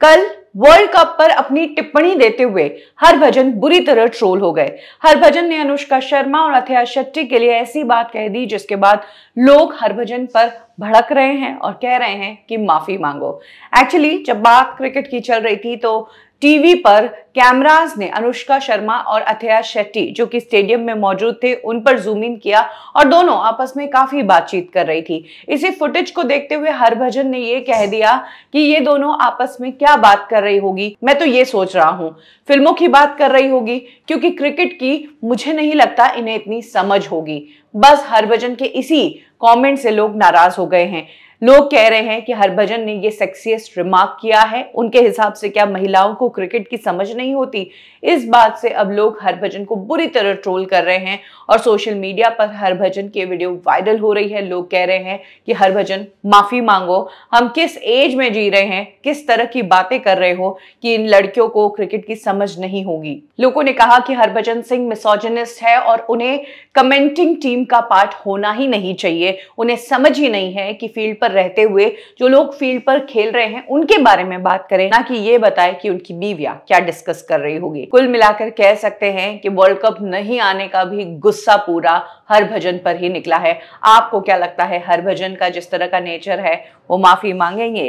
कल world cup पर अपनी टिप्पणी देते हुए हरभजन बुरी तरह ट्रोल हो गए हरभजन ने अनुष्का शर्मा और अथया शेट्टी के लिए ऐसी बात कह दी जिसके बाद लोग हरभजन पर भड़क रहे हैं और कह रहे हैं कि माफी मांगो एक्चुअली जब बात क्रिकेट की चल रही थी तो टीवी पर कैमराज ने अनुष्का शर्मा और अथया शेट्टी जो कि स्टेडियम में मौजूद थे उन पर जूम इन किया और दोनों आपस में काफी बातचीत कर रही थी इसी फुटेज को देखते हुए हरभजन ने ये कह दिया कि ये दोनों आपस में क्या बात कर रही होगी मैं तो ये सोच रहा हूँ फिल्मों की बात कर रही होगी क्योंकि क्रिकेट की मुझे नहीं लगता इन्हें इतनी समझ होगी बस हरभजन के इसी कॉमेंट से लोग नाराज हो गए हैं लोग कह रहे हैं कि हरभजन ने ये सेक्सीस्ट रिमार्क किया है उनके हिसाब से क्या महिलाओं को क्रिकेट की समझ नहीं होती इस बात से अब लोग हरभजन को बुरी तरह ट्रोल कर रहे हैं और सोशल मीडिया पर हरभजन की वीडियो वायरल हो रही है लोग कह रहे हैं कि हरभजन माफ़ी मांगो हम किस एज में जी रहे हैं किस तरह की बातें कर रहे हो कि इन लड़कियों को क्रिकेट की समझ नहीं होगी लोगों ने कहा कि हरभजन सिंह मिसोजनिस्ट है और उन्हें कमेंटिंग टीम का पार्ट होना ही नहीं चाहिए उन्हें समझ ही नहीं है कि फील्ड पर पर रहते हुए जो लोग फील्ड पर खेल रहे हैं उनके बारे में बात करें ना कि ये बताए कि उनकी बीविया क्या डिस्कस कर रही होगी कुल मिलाकर कह सकते हैं कि वर्ल्ड कप नहीं आने का भी गुस्सा पूरा हरभजन पर ही निकला है आपको क्या लगता है हरभजन का जिस तरह का नेचर है वो माफी मांगेंगे